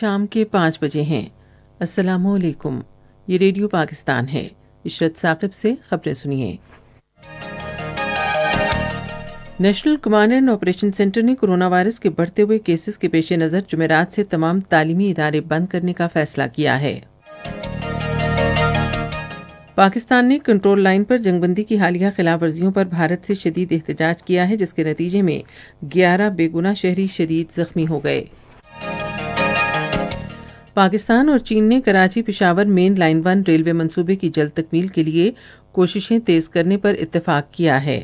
शाम के पाँच बजे हैं असलकुम ये रेडियो पाकिस्तान है इशरत साकिब से खबरें सुनिए national command and operation centre ने कोरोना वायरस के बढ़ते हुए केसेस के पेश नज़र जुमेरात से तमाम तालीमी इदारे बंद करने का फैसला किया है पाकिस्तान ने कंट्रोल लाइन पर जंगबंदी की हालिया खिलाफ वर्जियों पर भारत से शदीद एहतजाज किया है जिसके नतीजे में ग्यारह बेगुना शहरी शदीद जख्मी हो गए पाकिस्तान और चीन ने Karachi Peshawar main line one railway मंसूबे की जल्द तकमील के लिए कोशिशें तेज करने पर इतफाक किया है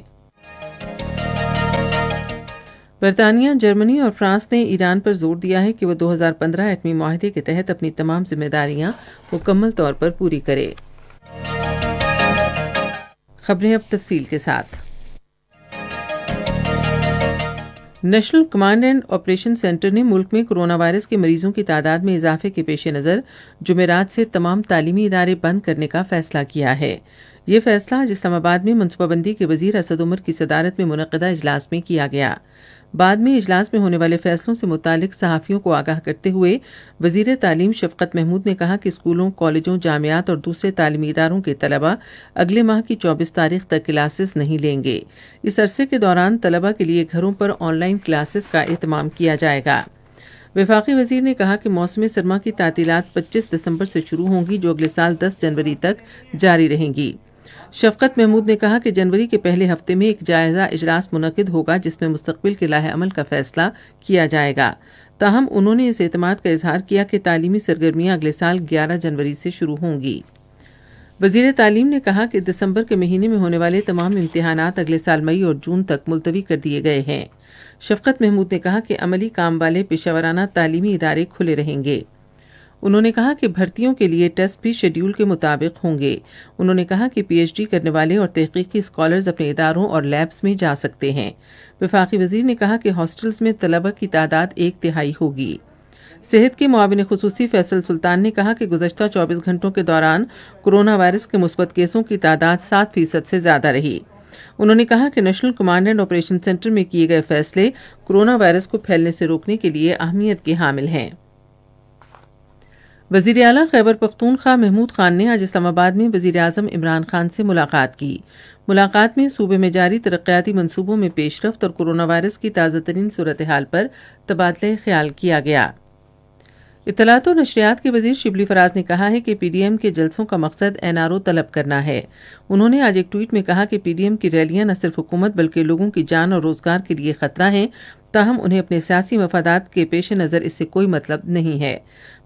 बरतानिया जर्मनी और फ्रांस ने ईरान पर जोर दिया है कि वह 2015 एटमी माहदे के तहत अपनी तमाम जिम्मेदारियां मुकम्मल तौर पर पूरी करे खबरें अब तफसील के साथ national command and operation centre ने मुल्क में कोरोना वायरस के मरीजों की तादाद में इजाफे के पेश नज़र जुमेरात से तमाम तालीमी इदारे बंद करने का फैसला किया है ये फैसला आज इस्लामाबाद में मनसूबाबंदी के वजीर असद उमर की सदारत में मुनदा इजलास में किया गया बाद में इजलास में होने वाले फैसलों से मुतालिक सहाफ़ियों को आगाह करते हुए वजीर तालीम शफकत महमूद ने कहा कि स्कूलों कॉलेजों जामियात और दूसरे तालीमी इदारों के तलबा अगले माह की चौबीस तारीख तक क्लासेस नहीं लेंगे इस अरसे के दौरान तलबा के लिए घरों पर ऑनलाइन क्लासेस का अहतमाम किया जाएगा विफाकी वजीर ने कहा कि मौसम सरमा की तातीलत पच्चीस दिसंबर से शुरू होंगी जो अगले साल दस जनवरी तक जारी रहेंगी शफकत महमूद ने कहा कि जनवरी के पहले हफ्ते में एक जायज़ा अजलास मुनद होगा जिसमें मुस्तबिल के लाह अमल का फैसला किया जाएगा ताहम उन्होंने इस अतमाद का इजहार किया कि तालीमी सरगर्मियाँ अगले साल ग्यारह जनवरी से शुरू होंगी वजीर तालीम ने कहा कि दिसंबर के महीने में होने वाले तमाम इम्तहान अगले साल मई और जून तक मुलतवी कर दिए गए हैं शफकत महमूद ने कहा कि अमली काम वाले पेशावराना तालीमी इदारे खुले रहेंगे उन्होंने कहा कि भर्तियों के लिए टेस्ट भी शेड्यूल के मुताबिक होंगे उन्होंने कहा कि पीएचडी करने वाले और तहकीकी स्कॉलर्स अपने इदारों और लैब्स में जा सकते हैं विफाक़ी वजीर ने कहा कि हॉस्टल्स में तलबा की तादाद एक तिहाई होगी सेहत के मुआवन खसूसी फैसल सुल्तान ने कहा कि गुजशत चौबीस घंटों के दौरान कोरोना वायरस के मुस्बत केसों की तादाद सात फीसद से ज़्यादा रही उन्होंने कहा कि national command and operation centre में किए गए फैसले कोरोना वायरस को फैलने से रोकने के लिए अहमियत के हामिल हैं वजीर अली खैबर पख्तूनख्वा महमूद खान ने आज इस्लामाबाद में वजीर अजम इमरान खान से मुलाकात की मुलाकात में सूबे में जारी तरक्याती मनसूबों में पेशरफ और कोरोना वायरस की ताज़ा तरीन सूरत हाल पर तबादला ख्याल किया गया इतलात और नशरियात के वजीर शिबली फराज ने कहा है कि पी डी एम के जलसों का मकसद एन आर ओ तलब करना है उन्होंने आज एक ट्वीट में कहा कि पी डी एम की रैलियां न सिर्फ हुकूमत बल्कि लोगों की जान और रोजगार के लिए खतरा हैं ताहम उन्हें अपने सियासी मफादात के पेश नज़र इससे कोई मतलब नहीं है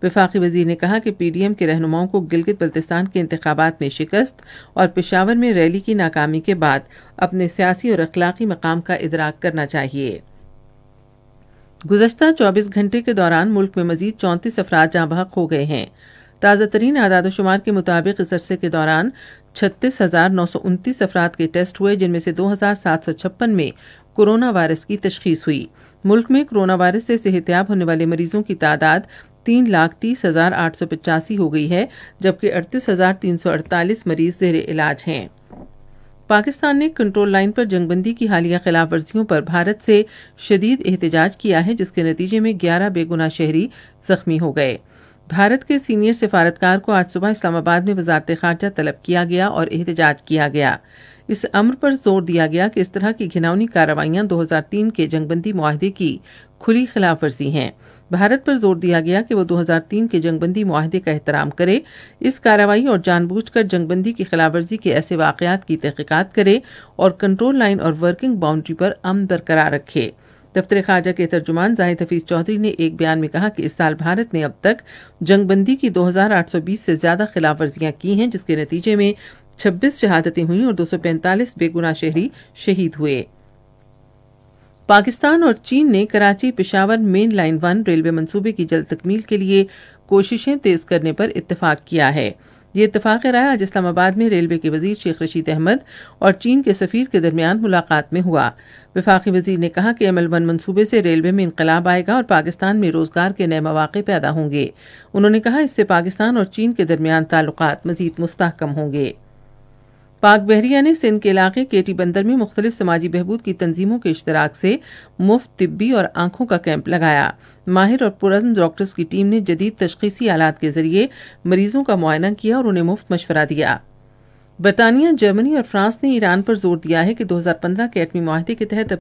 विफाक़ी वजीर ने कहा कि पी डी एम के रहनुमाओं को गिलगित बल्तिस्तान के इंतबात में शिकस्त और पेशावर में रैली की नाकामी के बाद अपने सियासी और अखलाकी मकाम का इदराक करना चाहिए गुजशत चौबीस घंटे के दौरान मुल्क में मजीद चौंतीस अफराज जहाँ बहक हो गए हैं ताज़ा तरीन आदाद शुमार के मुताबिक इस अरसे के दौरान छत्तीस हज़ार नौ सौ उनतीस अफराद के टेस्ट हुए जिनमें से दो हज़ार सात सौ छप्पन में कोरोना वायरस की तशखीस हुई मुल्क में कोरोना वायरस से सेहतियाब होने वाले मरीजों की तादाद तीन लाख तीस हजार आठ सौ पचासी हो गई है जबकि अड़तीस हजार तीन सौ अड़तालीस मरीज जेर इलाज हैं पाकिस्तान ने कंट्रोल लाइन पर जंगबंदी की हालिया खिलाफ वर्जियों पर भारत से शदीद एहतजाज किया है जिसके नतीजे में ग्यारह बेगुनाह शहरी जख्मी हो गए भारत के सीनियर सिफारतकार को आज सुबह इस्लामाबाद में वजारत खारजा तलब किया गया और एहतजाज किया गया इस अम्र पर जोर दिया गया कि इस तरह की घिनौनी कार्रवाइयां 2003 के जंगबंदी माहदे की खुली खिलाफ वर्जी हैं भारत पर जोर दिया गया कि वो 2003 के जंगबंदी माहदे का एहतराम करे इस कार्रवाई और जानबूझकर जंगबंदी की खिलाफवर्जी के ऐसे वाकयात की तहकीकत करे और कंट्रोल लाइन और वर्किंग बाउंड्री पर अमन बरकरार रखे दफ्तर खारजा के तर्जुमान जाहिद हफीज़ चौधरी ने एक बयान में कहा कि इस साल भारत ने अब तक जंगबंदी की 2820 से ज़्यादा खिलाफ वर्जियां की हैं जिसके नतीजे में 26 शहादतें हुई और 245 बेगुनाह शहरी शहीद हुए पाकिस्तान और चीन ने Karachi Peshawar main line one railway मंसूबे की जल्द तकमील के लिए कोशिशें तेज करने पर इतफाक किया है ये इतफाक़ राय आज इस्लामाबाद में रेलवे के वजीर शेख रशीद अहमद और चीन के सफ़ीर के दरमियान मुलाकात में हुआ विफाक़ी वजीर ने कहा कि एम वन मनसूबे से रेलवे में इनकलाब आएगा और पाकिस्तान में रोज़गार के नए मौाक़े पैदा होंगे उन्होंने कहा इससे पाकिस्तान और चीन के दरमियान ताल्लुक मज़ीद मस्तकम होंगे पाक बहरिया ने सिंध के इलाके केटी बंदर में मुख्तलिफ समाजी बहबूद की तंजीमों के इश्तराक से मुफ्त तिब्बी और आंखों का कैंप लगाया माहिर और पुरजम डॉक्टर्स की टीम ने जदीद तशखीसी आलात के जरिए मरीजों का मुआयना किया और उन्हें मुफ्त मशवरा दिया बरतानिया जर्मनी और फ्रांस ने ईरान पर जोर दिया है कि 2015 के एटमी माहे के तहत